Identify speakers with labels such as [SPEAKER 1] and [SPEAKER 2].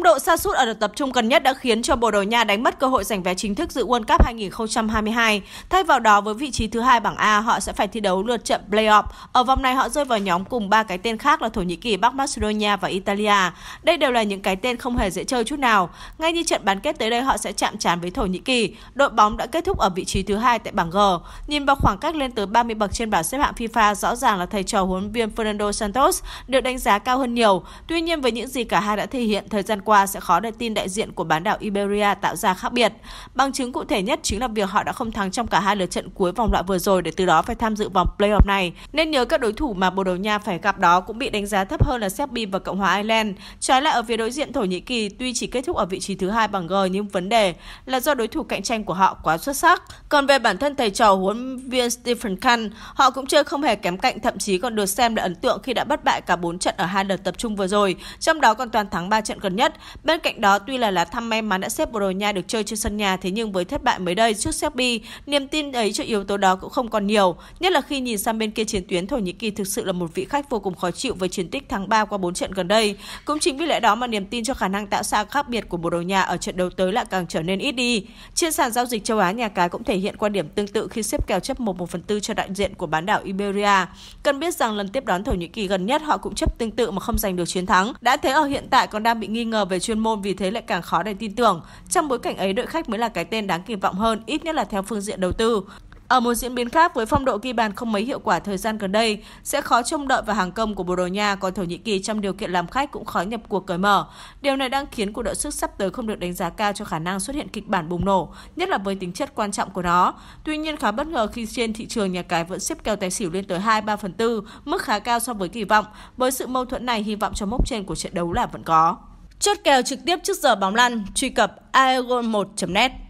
[SPEAKER 1] Phong độ sa sút ở đợt tập trung gần nhất đã khiến cho Bồ Đào Nha đánh mất cơ hội giành vé chính thức dự World Cup 2022. Thay vào đó với vị trí thứ hai bảng A, họ sẽ phải thi đấu lượt trận playoff. Ở vòng này họ rơi vào nhóm cùng ba cái tên khác là Thổ Nhĩ Kỳ, Bắc Macedonia và Italia. Đây đều là những cái tên không hề dễ chơi chút nào. Ngay như trận bán kết tới đây họ sẽ chạm trán với Thổ Nhĩ Kỳ. Đội bóng đã kết thúc ở vị trí thứ hai tại bảng G. Nhìn vào khoảng cách lên tới 30 bậc trên bảng xếp hạng FIFA, rõ ràng là thầy trò huấn viên Fernando Santos được đánh giá cao hơn nhiều. Tuy nhiên với những gì cả hai đã thể hiện thời gian qua qua sẽ khó để tin đại diện của bán đảo Iberia tạo ra khác biệt. Bằng chứng cụ thể nhất chính là việc họ đã không thắng trong cả hai lượt trận cuối vòng loại vừa rồi để từ đó phải tham dự vòng playoff này. Nên nhớ các đối thủ mà Bồ Đào Nha phải gặp đó cũng bị đánh giá thấp hơn là Serbia và Cộng hòa Ireland. Trái lại ở phía đối diện Thổ Nhĩ Kỳ tuy chỉ kết thúc ở vị trí thứ hai bằng G nhưng vấn đề là do đối thủ cạnh tranh của họ quá xuất sắc. Còn về bản thân thầy trò huấn viên Stephen Kahn, họ cũng chơi không hề kém cạnh thậm chí còn được xem là ấn tượng khi đã bất bại cả 4 trận ở hai đợt tập trung vừa rồi, trong đó còn toàn thắng 3 trận gần nhất. Bên cạnh đó, tuy là lá thăm may mắn đã xếp Bồ Đào Nha được chơi trên sân nhà, thế nhưng với thất bại mới đây trước Serbia, niềm tin ấy cho yếu tố đó cũng không còn nhiều. Nhất là khi nhìn sang bên kia chiến tuyến, Thổ Nhĩ Kỳ thực sự là một vị khách vô cùng khó chịu với chiến tích tháng 3 qua 4 trận gần đây. Cũng chính vì lẽ đó mà niềm tin cho khả năng tạo ra khác biệt của Bồ Đào Nha ở trận đấu tới lại càng trở nên ít đi. Trên sàn giao dịch châu Á, nhà cái cũng thể hiện quan điểm tương tự khi xếp kèo chấp 1 1 phần 4 cho đại diện của bán đảo Iberia. Cần biết rằng lần tiếp đón Thổ Nhĩ Kỳ gần nhất họ cũng chấp tương tự mà không giành được chiến thắng. Đã thế ở hiện tại còn đang bị nghi ngờ về chuyên môn vì thế lại càng khó để tin tưởng. Trong bối cảnh ấy, đội khách mới là cái tên đáng kỳ vọng hơn, ít nhất là theo phương diện đầu tư. Ở một diễn biến khác với phong độ ghi bàn không mấy hiệu quả thời gian gần đây, sẽ khó trông đợi vào hàng công của Bồ Đào Nha còn Thổ Nhĩ Kỳ trong điều kiện làm khách cũng khó nhập cuộc cởi mở. Điều này đang khiến cuộc đội sức sắp tới không được đánh giá cao cho khả năng xuất hiện kịch bản bùng nổ, nhất là với tính chất quan trọng của nó. Tuy nhiên khá bất ngờ khi trên thị trường nhà cái vẫn xếp kèo tài xỉu lên tới 2-3 phần 4, mức khá cao so với kỳ vọng. Với sự mâu thuẫn này, hy vọng cho mốc trên của trận đấu là vẫn có. Chốt kèo trực tiếp trước giờ bóng lăn, truy cập aegon1.net.